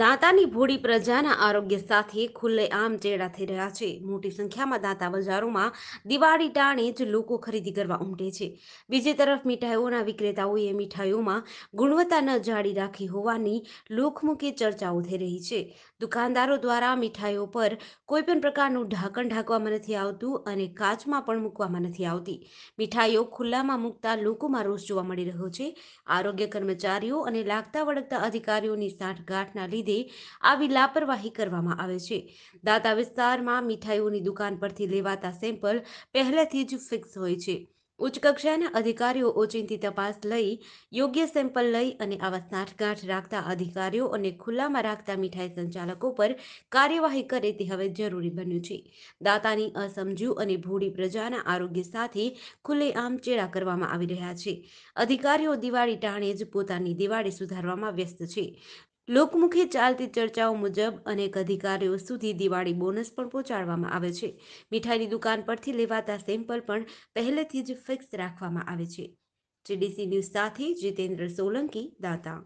દાંતાની ભૂડી પ્રજાના આરોગ્ય સાથે ખુલ્લેઆમ ચેડા થઈ રહ્યા છે મોટી સંખ્યામાં દાંતા બજારોમાં દિવાળી ટાણે જ લોકો ખરીદી કરવા ઉમટે છે બીજી તરફ મીઠાઈઓના વિક્રેતાઓએ મીઠાઈઓમાં ગુણવત્તા ન જાળી રાખી હોવાની લોકમુખે ચર્ચાઓ થઈ રહી છે દુકાનદારો દ્વારા મીઠાઈઓ પર કોઈપણ પ્રકારનું ઢાંકણ ઢાંકવામાં નથી આવતું અને કાચમાં પણ મૂકવામાં નથી આવતી મીઠાઈઓ ખુલ્લામાં મૂકતા લોકોમાં રોષ જોવા મળી રહ્યો છે આરોગ્ય કર્મચારીઓ અને લાગતા વળગતા અધિકારીઓની સાંઠગાંઠના લીધે લીધે આવી લાપરવાહી કરવામાં આવે છે દાતા વિસ્તારમાં મીઠાઈઓની દુકાન પરથી લેવાતા સેમ્પલ પહેલેથી જ ફિક્સ હોય છે ઉચ્ચ કક્ષાના અધિકારીઓ ઓચિંતી તપાસ લઈ યોગ્ય સેમ્પલ લઈ અને આવા સાંઠગાંઠ રાખતા અધિકારીઓ અને ખુલ્લામાં રાખતા મીઠાઈ સંચાલકો પર કાર્યવાહી કરે તે હવે જરૂરી બન્યું છે દાતાની અસમજુ અને ભૂડી પ્રજાના આરોગ્ય સાથે ખુલ્લેઆમ ચેડા કરવામાં આવી રહ્યા છે અધિકારીઓ દિવાળી ટાણે જ પોતાની દિવાળી સુધારવામાં વ્યસ્ત છે લોકમુખી ચાલતી ચર્ચાઓ મુજબ અનેક અધિકારીઓ સુધી દિવાળી બોનસ પણ પહોંચાડવામાં આવે છે મીઠાઈની દુકાન પરથી લેવાતા સેમ્પલ પણ પહેલેથી જ ફિક્સ રાખવામાં આવે છે જીડીસી ન્યૂઝ સાથે જીતેન્દ્ર સોલંકી દાતા